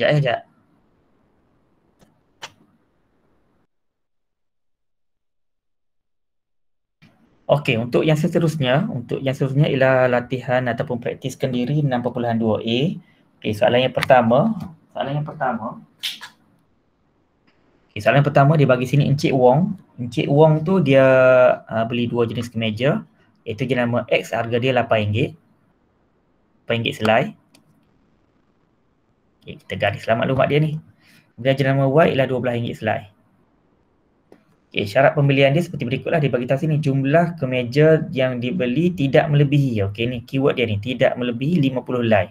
Ya, sekejap. Ya, Okey, untuk yang seterusnya, untuk yang seterusnya ialah latihan ataupun praktis kendiri 6.2A. Okey, soalan yang pertama, soalan yang pertama. Okey, soalan yang pertama dia bagi sini Encik Wong. Encik Wong tu dia uh, beli dua jenis kemeja, iaitu jenama X harga dia RM8. RM8 selai. Okay, kita garis lah maklumat dia ni. Pembelian jenama Y ialah RM12 selai. Okay, syarat pembelian dia seperti berikut lah. bagi beritahu sini jumlah kemeja yang dibeli tidak melebihi. Okey ni keyword dia ni. Tidak melebihi 50 lai.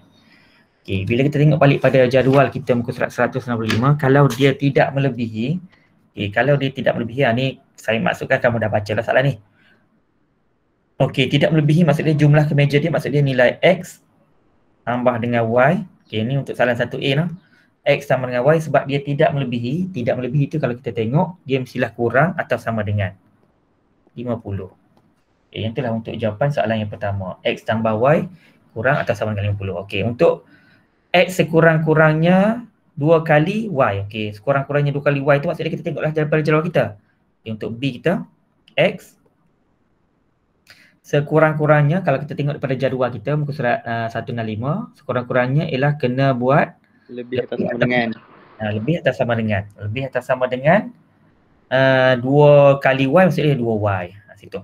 Okay, bila kita tengok balik pada jadual kita muka surat 165, kalau dia tidak melebihi, okay, kalau dia tidak melebihi, ah, ni saya maksudkan kamu dah baca lah soalan ni. Okey tidak melebihi maksudnya jumlah kemeja dia maksudnya nilai X tambah dengan Y Okay, ni untuk soalan satu a lah. X sama dengan Y sebab dia tidak melebihi. Tidak melebihi tu kalau kita tengok dia mestilah kurang atau sama dengan 50. Okay, yang itulah untuk jawapan soalan yang pertama. X tambah Y kurang atau sama dengan 50. Okay, untuk X sekurang-kurangnya dua kali Y. Okay, sekurang-kurangnya dua kali Y tu maksudnya kita tengoklah daripada jadual kita. Okay, untuk B kita, X sekurang-kurangnya kalau kita tengok daripada jadual kita muka surat uh, 1 sekurang-kurangnya ialah kena buat lebih atas sama dengan uh, lebih atas sama dengan lebih atas sama dengan uh, dua kali y maksudnya dua y ha, situ.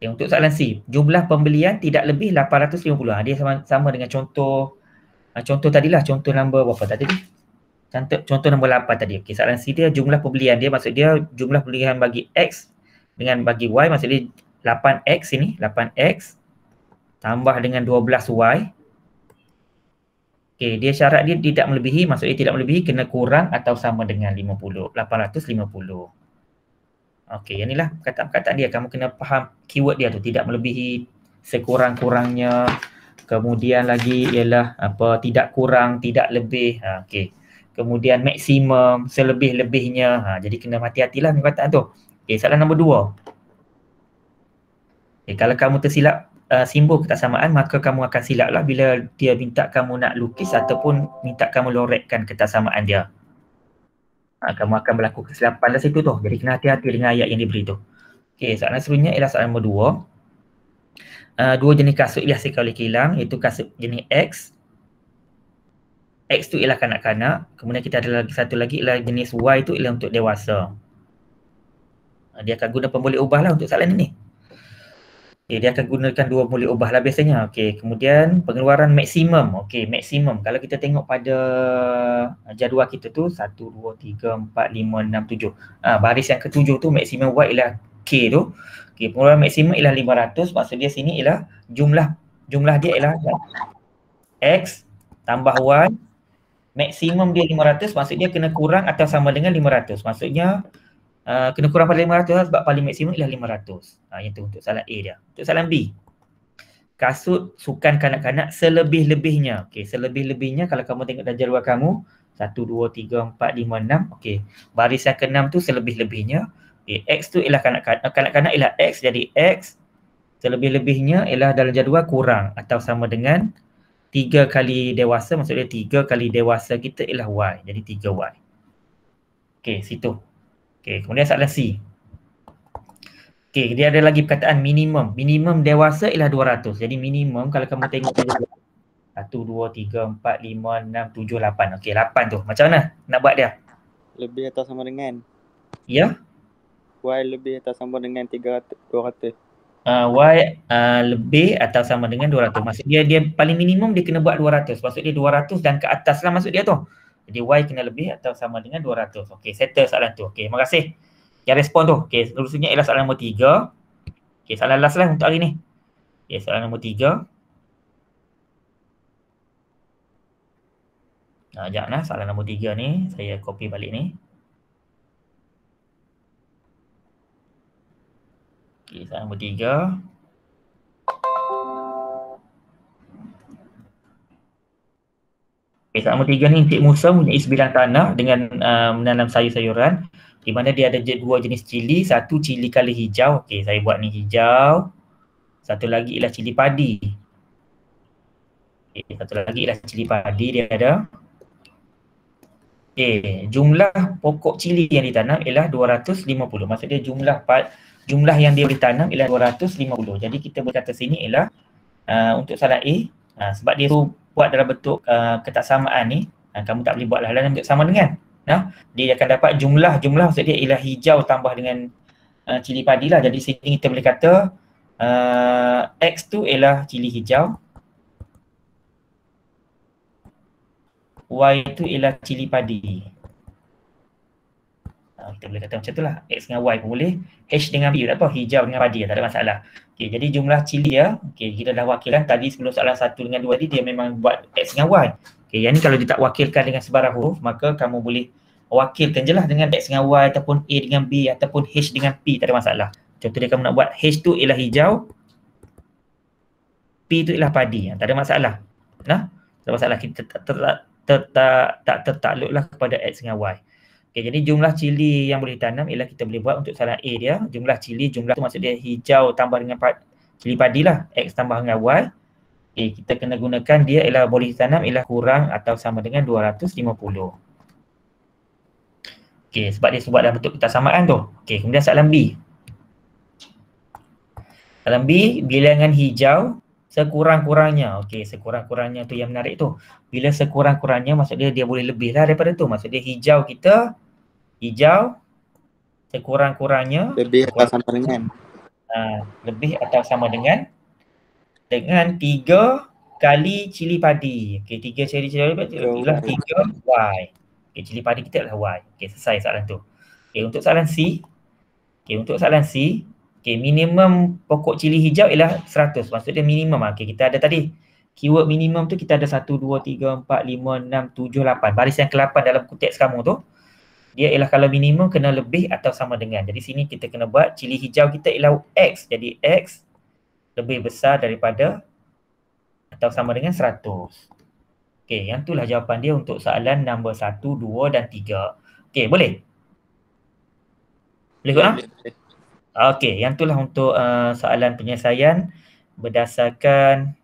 Okay, eh, untuk soalan C, jumlah pembelian tidak lebih 850. Ha, dia sama, sama dengan contoh ha, contoh tadilah, contoh nombor berapa tadi? Contoh, contoh nombor 8 tadi. Okay, soalan C dia jumlah pembelian dia maksud dia jumlah pembelian bagi X dengan bagi Y maksudnya 8x ini 8x tambah dengan 12y Okey, dia syarat dia tidak melebihi, maksudnya tidak melebihi kena kurang atau sama dengan 50, 850. Okey, yang inilah kata kata dia. Kamu kena faham keyword dia tu, tidak melebihi sekurang-kurangnya. Kemudian lagi ialah apa, tidak kurang, tidak lebih. Ha, okey, kemudian maksimum, selebih-lebihnya. Ha, jadi kena hati-hatilah kata tu. Okey, soalan nombor dua. Okay, eh, kalau kamu tersilap uh, simbol ketaksamaan maka kamu akan silaplah bila dia minta kamu nak lukis ataupun minta kamu loretkan ketaksamaan dia. Ha, kamu akan berlaku kesilapan dari situ tu. Jadi kena hati-hati dengan ayat yang diberi tu. Okey, soalan seterusnya ialah soalan nombor dua. Uh, dua jenis kasut dihasilkan oleh kilang iaitu kasut jenis X. X tu ialah kanak-kanak. Kemudian kita ada lagi satu lagi ialah jenis Y tu ialah untuk dewasa. Uh, dia akan guna pemboleh ubah lah untuk soalan ini. Okey, dia akan gunakan dua mulut ubah lah biasanya. Okey, kemudian pengeluaran maksimum. Okey, maksimum. Kalau kita tengok pada uh, jadual kita tu, satu dua tiga empat lima enam tujuh. Ha, baris yang ketujuh tu maksimum buat ialah K tu. Okey, pengeluaran maksimum ialah ratus. Maksud dia sini ialah jumlah jumlah dia ialah X tambah Y. Maksimum dia lima ratus. Maksud dia kena kurang atau sama dengan lima ratus. Maksudnya Ah, kena kurang pada 500 lah sebab paling maksimum ialah 500. Uh, ah, yang tu untuk salah A dia. Untuk salam B. Kasut sukan kanak-kanak selebih-lebihnya. Okey, selebih-lebihnya kalau kamu tengok dalam jadual kamu, 1, 2, 3, 4, 5, 6. Okey, baris yang ke-6 tu selebih-lebihnya. Okay. X tu ialah kanak-kanak, eh, kanak-kanak ialah X. Jadi X selebih-lebihnya ialah dalam jadual kurang atau sama dengan 3 kali dewasa, maksudnya 3 kali dewasa kita ialah Y. Jadi 3Y. Okey, situ. Okay, kemudian soalan C. Okay, dia ada lagi perkataan minimum. Minimum dewasa ialah 200. Jadi minimum kalau kamu tengok 1, 2, 3, 4, 5, 6, 7, 8. Okay, 8 tu. Macam mana nak buat dia? Lebih atau sama dengan? Ya. Yeah? Y lebih atau sama dengan 300, 200? Uh, y uh, lebih atau sama dengan 200. Maksud dia, dia paling minimum dia kena buat 200. Maksud dia 200 dan ke atas lah maksud dia tu. Jadi Y kena lebih atau sama dengan 200. Okey, settle soalan tu. Okey, terima kasih. Yang respon tu. Okey, seterusnya ialah soalan nombor tiga. Okey, soalan last lah untuk hari ni. Okey, soalan nombor tiga. Nah, sekejap lah. Soalan nombor tiga ni. Saya copy balik ni. Okey, soalan nombor tiga. Eh, okay, tak nombor tiga ni Encik Musa mempunyai sebilang tanah dengan uh, menanam sayur-sayuran di mana dia ada dua jenis cili, satu cili kali hijau. Okey, saya buat ni hijau. Satu lagi ialah cili padi. Okey, satu lagi ialah cili padi dia ada. Okey, jumlah pokok cili yang ditanam ialah 250. Maksudnya jumlah jumlah yang dia boleh tanam ialah 250. Jadi kita boleh kata sini ialah uh, untuk salah A uh, sebab dia suruh buat dalam bentuk uh, ketaksamaan ni uh, kamu tak boleh buat lah dalam bentuk sama dengan nah dia akan dapat jumlah jumlah maksud dia ialah hijau tambah dengan uh, cili padi lah jadi sini kita boleh kata uh, X tu ialah cili hijau Y tu ialah cili padi Ah, kita boleh kata macam itulah X dengan Y pun boleh H dengan P tak apa hijau dengan padi tak ada masalah okay, jadi jumlah cili ya okay, kita dah wakilkan tadi sebelum soalan satu dengan dua tadi dia memang buat X dengan Y okay, yang ni kalau dia tak wakilkan dengan sebarang huruf maka kamu boleh wakilkan je lah dengan X dengan Y ataupun A dengan B ataupun H dengan P tak ada masalah Contohnya kamu nak buat H tu ialah hijau P tu ialah padi ya. tak ada masalah nah tak ada masalah kita tak tertakluk lah kepada x dengan y. Okay, jadi jumlah cili yang boleh ditanam ialah kita boleh buat untuk salah A dia. Jumlah cili, jumlah tu maksud dia hijau tambah dengan pad, cili padi lah. X tambah dengan Y. Okay, kita kena gunakan dia ialah boleh ditanam ialah kurang atau sama dengan 250. Okay, sebab dia sebab dalam bentuk kita samaan tu. Okay, kemudian soalan B. Soalan B, bilangan hijau sekurang-kurangnya. Okey, sekurang-kurangnya tu yang menarik tu. Bila sekurang-kurangnya maksud dia dia boleh lebih lah daripada tu. Maksud dia hijau kita hijau sekurang-kurangnya lebih atau sama dengan uh, lebih atau sama dengan dengan tiga kali cili padi. Okey, tiga cili cili padi ialah tiga Y. Okey, cili padi kita adalah Y. Okey, selesai soalan tu. Okey, untuk soalan C. Okey, untuk soalan C, Okay, minimum pokok cili hijau ialah 100. Maksudnya minimum lah. Okay, kita ada tadi. Keyword minimum tu kita ada 1, 2, 3, 4, 5, 6, 7, 8. Baris yang ke-8 dalam kutek kamu tu. Dia ialah kalau minimum kena lebih atau sama dengan. Jadi sini kita kena buat cili hijau kita ialah X. Jadi X lebih besar daripada atau sama dengan 100. Okay, yang itulah jawapan dia untuk soalan nombor 1, 2 dan 3. Okay, boleh? Boleh, boleh. Okey, yang itulah untuk uh, soalan penyelesaian berdasarkan